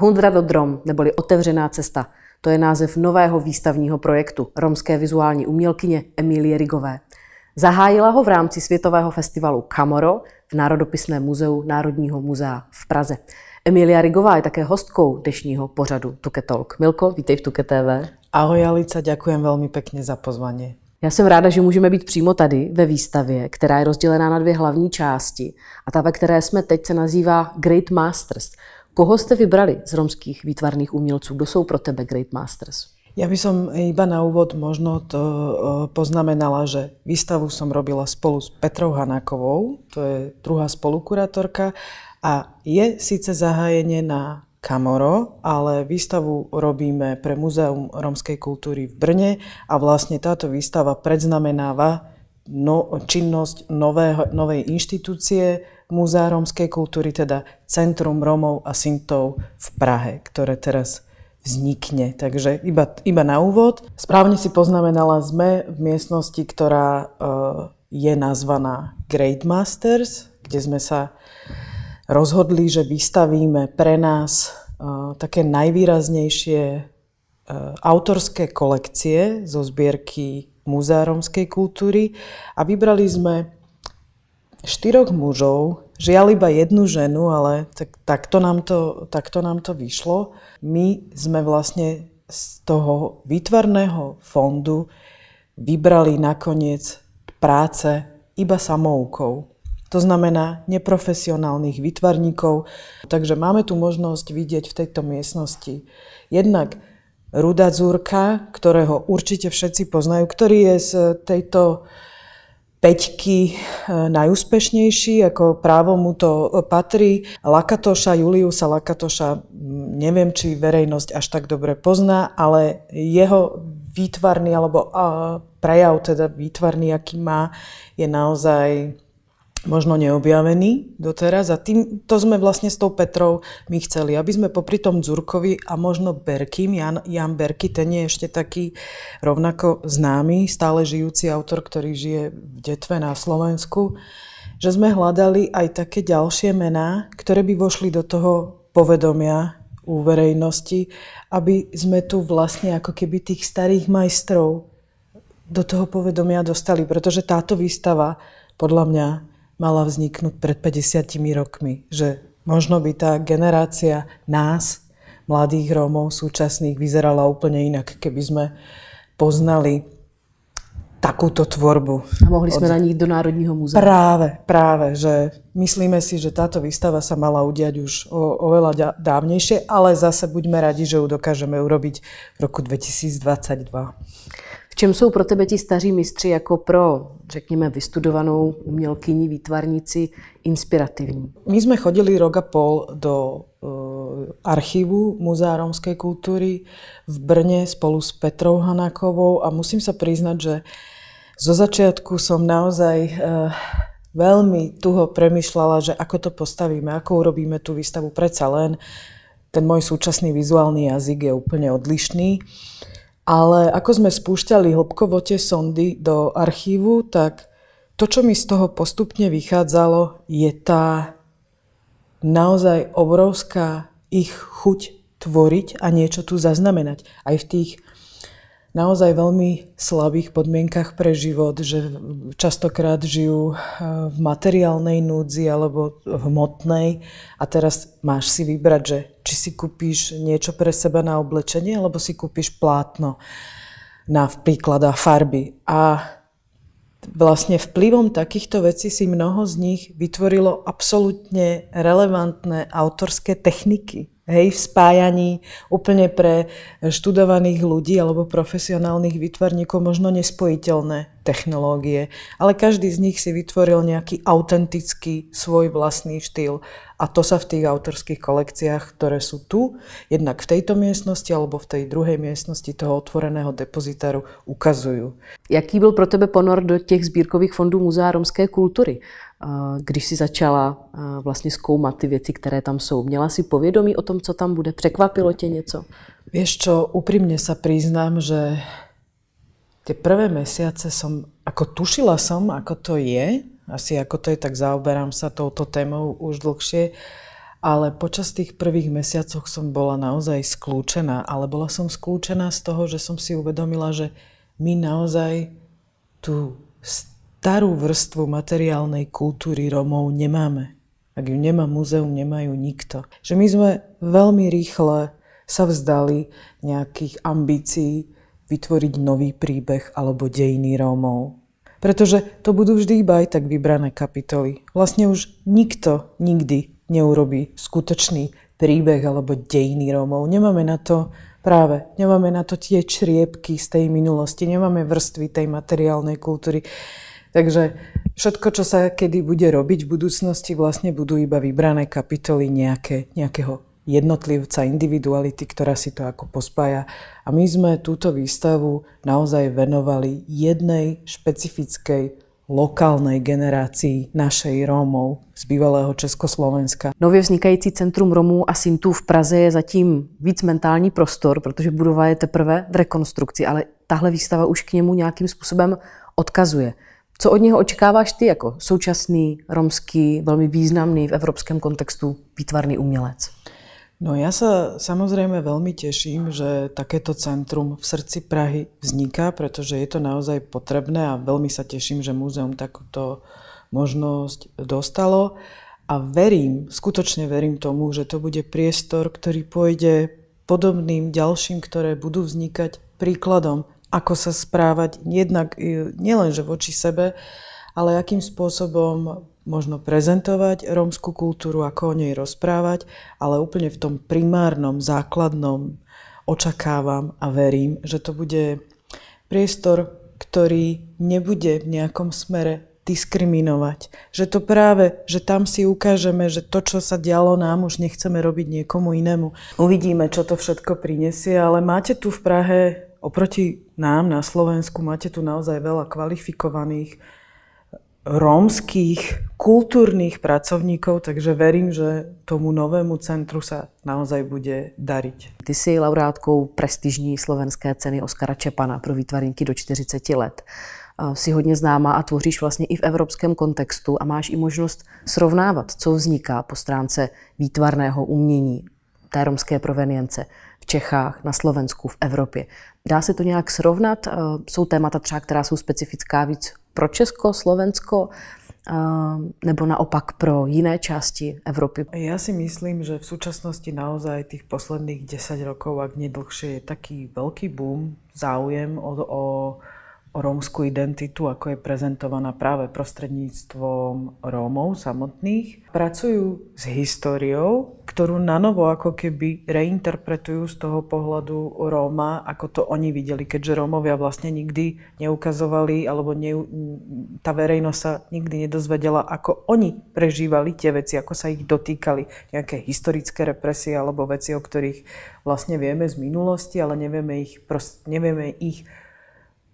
Hundra do Drom neboli Otevřená cesta. To je název nového výstavního projektu romské vizuální umělkyně Emílie Rigové. Zahájila ho v rámci světového festivalu Kamoro v Národopisném muzeu Národního muzea v Praze. Emília Rigová je také hostkou dnešního pořadu Talk. Milko, vítej v Tuke TV. Ahoj Alica, ďakujem veľmi pekne za pozvanie. Já jsem ráda, že můžeme být přímo tady ve výstavě, která je rozdělená na dvě hlavní části. A ta, ve které jsme teď, se nazývá Great Masters. Koho jste vybrali z romských výtvarných umělců? Kdo jsou pro tebe Great Masters? Ja by som iba na úvod možno to e, poznamenala, že výstavu som robila spolu s Petrou Hanákovou, to je druhá spolukurátorka a je síce zahájenie na Kamoro, ale výstavu robíme pre Múzeum romskej kultúry v Brne a vlastne táto výstava predznamenáva no, činnosť nového, novej inštitúcie, Múzea rómskej kultúry, teda Centrum Rómov a Sintov v Prahe, ktoré teraz vznikne. Takže iba, iba na úvod. Správne si poznamenala, sme v miestnosti, ktorá eh, je nazvaná Great Masters, kde sme sa rozhodli, že vystavíme pre nás eh, také najvýraznejšie eh, autorské kolekcie zo zbierky Múzea rómskej kultúry a vybrali sme štyroch mužov, žiaľ iba jednu ženu, ale tak, takto, nám to, takto nám to vyšlo. My sme vlastne z toho výtvarného fondu vybrali nakoniec práce iba samoukou. To znamená neprofesionálnych výtvarníkov. Takže máme tu možnosť vidieť v tejto miestnosti jednak Ruda Zúrka, ktorého určite všetci poznajú, ktorý je z tejto peťky eh, najúspešnejší, ako právo mu to eh, patrí. Lakatoša, Juliusa Lakatoša, mm, neviem, či verejnosť až tak dobre pozná, ale jeho výtvarný alebo eh, prejav teda výtvarný, aký má, je naozaj možno neobjavený doteraz a tým, to sme vlastne s tou Petrou my chceli, aby sme popri tom Dzurkovi a možno Berkim, Jan, Jan Berky, ten je ešte taký rovnako známy, stále žijúci autor, ktorý žije v detve na Slovensku, že sme hľadali aj také ďalšie mená, ktoré by vošli do toho povedomia u verejnosti, aby sme tu vlastne ako keby tých starých majstrov do toho povedomia dostali, pretože táto výstava podľa mňa mala vzniknúť pred 50 rokmi. Že možno by tá generácia nás, mladých Rómov súčasných, vyzerala úplne inak, keby sme poznali takúto tvorbu. A mohli sme od... na nich do Národního múzea. Práve, práve, že myslíme si, že táto výstava sa mala udiať už o, oveľa dávnejšie, ale zase buďme radi, že ju dokážeme urobiť v roku 2022 čem jsou pro tebe ti staří mistři jako pro, řekněme, vystudovanou umělkyní výtvarnici inspirativní? My jsme chodili rok a pol do eh, archívu Múzea romské kultury v Brně spolu s Petrou Hanákovou a musím sa přiznat, že zo začiatku som naozaj eh, veľmi tuho premyšľala, že ako to postavíme, ako urobíme tú výstavu. Preca len ten môj súčasný vizuálny jazyk je úplne odlišný. Ale ako sme spúšťali hĺbkovo tie sondy do archívu, tak to, čo mi z toho postupne vychádzalo, je tá naozaj obrovská ich chuť tvoriť a niečo tu zaznamenať. Aj v tých naozaj veľmi slabých podmienkach pre život, že častokrát žijú eh, v materiálnej núdzi alebo v hmotnej a teraz máš si vybrať, že či si kúpíš niečo pre seba na oblečenie alebo si kúpíš plátno na príklad a farby. A vlastne vplyvom takýchto vecí si mnoho z nich vytvorilo absolútne relevantné autorské techniky hej, v spájaní úplne pre študovaných ľudí alebo profesionálnych vytvarníkov možno nespojiteľné technológie, ale každý z nich si vytvoril nejaký autentický svoj vlastný štýl a to sa v tých autorských kolekciách, ktoré sú tu, jednak v tejto miestnosti alebo v tej druhej miestnosti toho otvoreného depozitáru ukazujú. Jaký byl pro tebe ponor do těch sbírkových fondů Muzea romské kultury? Eh, když si začala eh, vlastně zkoumat ty věci, které tam jsou. Měla si povědomí o tom, co tam bude? Překvapilo tě něco? Vieš čo, úprimne sa priznám, že tie prvé mesiace som, ako tušila som, ako to je, asi ako to je, tak zaoberám sa touto témou už dlhšie, ale počas tých prvých mesiacov som bola naozaj skľúčená, ale bola som skľúčená z toho, že som si uvedomila, že my naozaj tu starú vrstvu materiálnej kultúry Romov nemáme. Ak ju nemá muzeum, nemajú nikto. Že my sme veľmi rýchle sa vzdali nejakých ambícií vytvoriť nový príbeh alebo dejiny Rómov. Pretože to budú vždy iba aj tak vybrané kapitoly. Vlastne už nikto nikdy neurobí skutočný príbeh alebo dejiny Rómov. Nemáme na to práve, nemáme na to tie čriepky z tej minulosti, nemáme vrstvy tej materiálnej kultúry. Takže všetko, čo sa kedy bude robiť v budúcnosti, vlastne budú iba vybrané kapitoly nejaké, nejakého jednotlivca, individuality, ktorá si to ako pospája. A my sme túto výstavu naozaj venovali jednej špecifickej lokálnej generácii našej Rómov z bývalého Československa. Nově vznikající Centrum Romů a Sintu v Praze je zatím víc mentální prostor, protože budova je teprve v rekonstrukci, ale tahle výstava už k němu nějakým způsobem odkazuje. Co od něho očekáváš ty jako současný romský, velmi významný v evropském kontextu výtvarný umělec? No ja sa samozrejme veľmi teším, že takéto centrum v srdci Prahy vzniká, pretože je to naozaj potrebné a veľmi sa teším, že múzeum takúto možnosť dostalo. A verím, skutočne verím tomu, že to bude priestor, ktorý pôjde podobným ďalším, ktoré budú vznikať príkladom ako sa správať jednak nielenže voči sebe, ale akým spôsobom možno prezentovať rómskú kultúru, ako o nej rozprávať, ale úplne v tom primárnom, základnom očakávam a verím, že to bude priestor, ktorý nebude v nejakom smere diskriminovať. Že to práve, že tam si ukážeme, že to, čo sa dialo nám, už nechceme robiť niekomu inému. Uvidíme, čo to všetko prinesie, ale máte tu v Prahe oproti nám na Slovensku máte tu naozaj veľa kvalifikovaných rómskych kultúrnych pracovníkov, takže verím, že tomu novému centru sa naozaj bude dariť. Ty si laureátkou prestižní slovenské ceny Oskara Čepana pro výtvarníky do 40 let. Si hodně známá a tvoříš vlastně i v evropském kontextu a máš i možnost srovnávat, co vzniká po stránce výtvarného umění té romské provenience v Čechách, na Slovensku, v Evropě. Dá se to nějak srovnat? Eh, jsou témata třeba, která jsou specifická víc pro Česko, Slovensko, eh, nebo naopak pro jiné části Evropy. Já si myslím, že v súčasnosti naozaj tých posledných 10 rokov, a nie je taký veľký boom, záujem o, o rómskú identitu, ako je prezentovaná práve prostredníctvom Rómov samotných. Pracujú s históriou, ktorú nanovo ako keby reinterpretujú z toho pohľadu Róma, ako to oni videli, keďže Rómovia vlastne nikdy neukazovali, alebo ne, tá verejnosť sa nikdy nedozvedela, ako oni prežívali tie veci, ako sa ich dotýkali, nejaké historické represie alebo veci, o ktorých vlastne vieme z minulosti, ale nevieme ich, prost, nevieme ich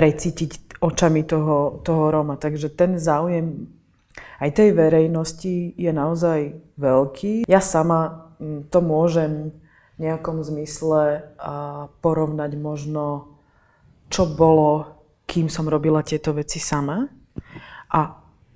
precítiť očami toho, toho Roma. Takže ten záujem aj tej verejnosti je naozaj veľký. Ja sama mm, to môžem v nejakom zmysle porovnať možno, čo bolo, kým som robila tieto veci sama a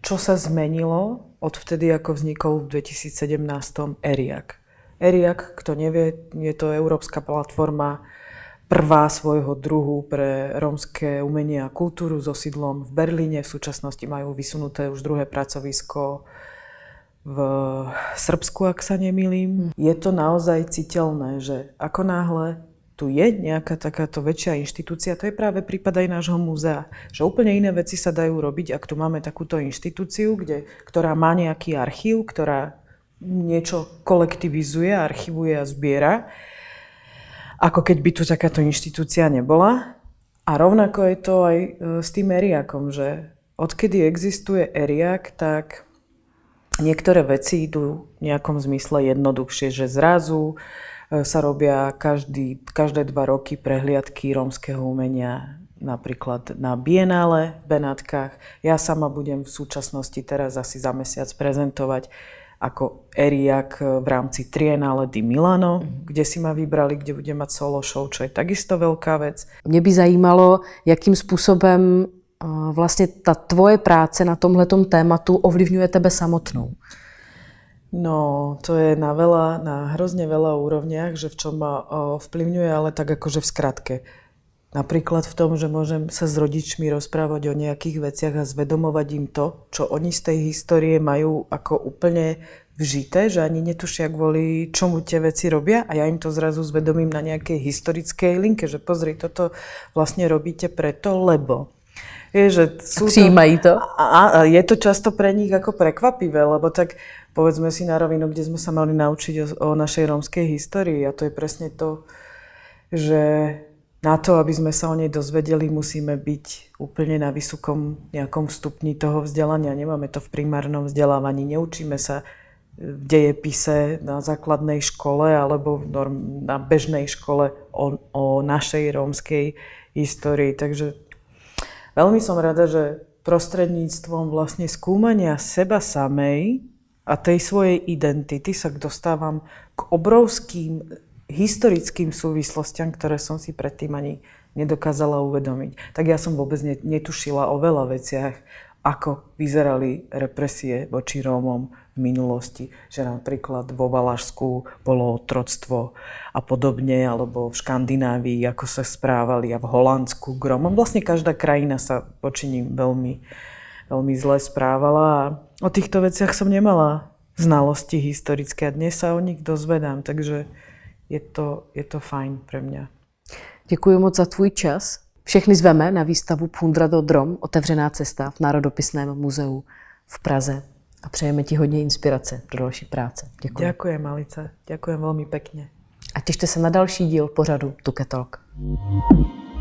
čo sa zmenilo od vtedy, ako vznikol v 2017 ERIAC. ERIAC, kto nevie, je to európska platforma prvá svojho druhu pre rómske umenie a kultúru so sídlom v Berlíne. V súčasnosti majú vysunuté už druhé pracovisko v Srbsku, ak sa nemýlim. Mhm. Je to naozaj citeľné, že ako náhle tu je nejaká takáto väčšia inštitúcia, to je práve prípad aj nášho múzea, že úplne iné veci sa dajú robiť, ak tu máme takúto inštitúciu, kde, ktorá má nejaký archív, ktorá niečo kolektivizuje, archivuje a zbiera ako keď by tu takáto inštitúcia nebola. A rovnako je to aj e, s tým Eriakom, že odkedy existuje Eriak, tak niektoré veci idú v nejakom zmysle jednoduchšie, že zrazu e, sa robia každý, každé dva roky prehliadky rómskeho umenia napríklad na Bienale v Benátkach. Ja sama budem v súčasnosti teraz asi za mesiac prezentovať ako Eriak eh, v rámci Triennale di Milano, mm-hmm. kde si ma vybrali, kde budem mať solo show, čo je takisto veľká vec. Mě by zajímalo, jakým spôsobom eh, vlastne tá tvoje práce na tomhletom tématu ovlivňuje tebe samotnou. No, to je na veľa, na hrozne veľa úrovniach, že v čom ma eh, ovplyvňuje, ale tak akože v skratke. Napríklad v tom, že môžem sa s rodičmi rozprávať o nejakých veciach a zvedomovať im to, čo oni z tej histórie majú ako úplne vžité, že ani netušia kvôli čomu tie veci robia a ja im to zrazu zvedomím na nejakej historickej linke, že pozri, toto vlastne robíte preto, lebo. Je, že sú Přijímají to. A, a je to často pre nich ako prekvapivé, lebo tak povedzme si na rovinu, kde sme sa mali naučiť o, o našej rómskej histórii a to je presne to, že na to, aby sme sa o nej dozvedeli, musíme byť úplne na vysokom nejakom stupni toho vzdelania. Nemáme to v primárnom vzdelávaní. Neučíme sa v dejepise na základnej škole alebo na bežnej škole o, o našej rómskej histórii. Takže veľmi som rada, že prostredníctvom vlastne skúmania seba samej a tej svojej identity sa dostávam k obrovským historickým súvislostiam, ktoré som si predtým ani nedokázala uvedomiť. Tak ja som vôbec netušila o veľa veciach, ako vyzerali represie voči Rómom v minulosti, že napríklad vo Valašsku bolo otroctvo a podobne, alebo v Škandinávii, ako sa správali a v Holandsku k Rómom. Vlastne každá krajina sa voči ním veľmi, veľmi zle správala a o týchto veciach som nemala znalosti historické a dnes sa o nich dozvedám, takže je to, je to fajn pre mě. Děkuji moc za tvůj čas. Všechny zveme na výstavu Pundra do Drom, otevřená cesta v Národopisném muzeu v Praze. A přejeme ti hodně inspirace pro další práce. Děkuji. Ďakujem, Malice. Ďakujem veľmi pekne. A těšte se na další díl pořadu Tuketalk. Talk.